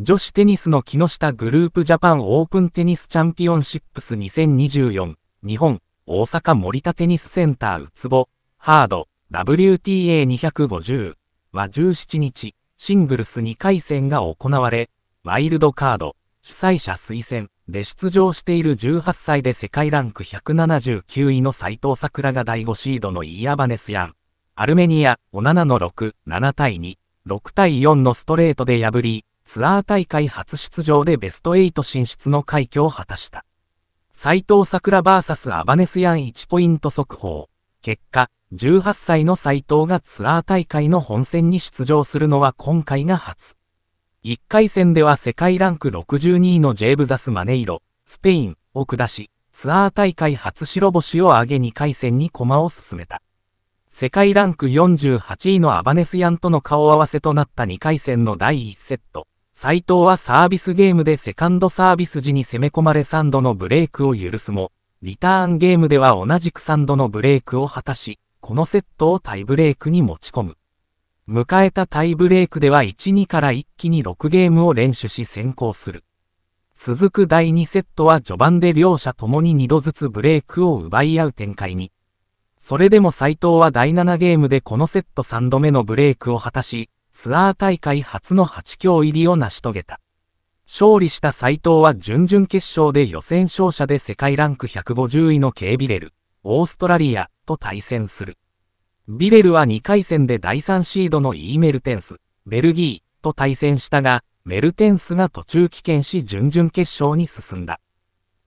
女子テニスの木下グループジャパンオープンテニスチャンピオンシップス2024日本大阪森田テニスセンターうつぼハード WTA250 は17日シングルス2回戦が行われワイルドカード主催者推薦で出場している18歳で世界ランク179位の斉藤桜が第5シードのイヤバネスやアルメニアを7の6、7対2、6対4のストレートで破り、ツアー大会初出場でベスト8進出の快挙を果たした。斎藤桜 VS アバネスヤン1ポイント速報。結果、18歳の斎藤がツアー大会の本戦に出場するのは今回が初。1回戦では世界ランク62位のジェーブザス・マネイロ、スペインを下し、ツアー大会初白星を挙げ2回戦に駒を進めた。世界ランク48位のアバネスヤンとの顔合わせとなった2回戦の第1セット。斎藤はサービスゲームでセカンドサービス時に攻め込まれ3度のブレイクを許すも、リターンゲームでは同じく3度のブレイクを果たし、このセットをタイブレイクに持ち込む。迎えたタイブレイクでは1-2から一気に6ゲームを連取し先行する。続く第2セットは序盤で両者ともに2度ずつブレイクを奪い合う展開に。それでも斎藤は第7ゲームでこのセット3度目のブレイクを果たし、ツアー大会初の8強入りを成し遂げた。勝利した斎藤は準々決勝で予選勝者で世界ランク150位の K ビレル、オーストラリアと対戦する。ビレルは2回戦で第3シードの E メルテンス、ベルギーと対戦したが、メルテンスが途中棄権し準々決勝に進んだ。